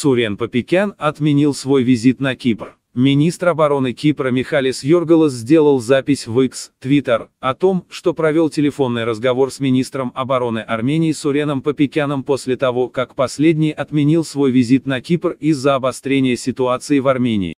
Сурен Папикян отменил свой визит на Кипр. Министр обороны Кипра Михалис Йоргалас сделал запись в X, Twitter, о том, что провел телефонный разговор с министром обороны Армении Суреном Папикяном после того, как последний отменил свой визит на Кипр из-за обострения ситуации в Армении.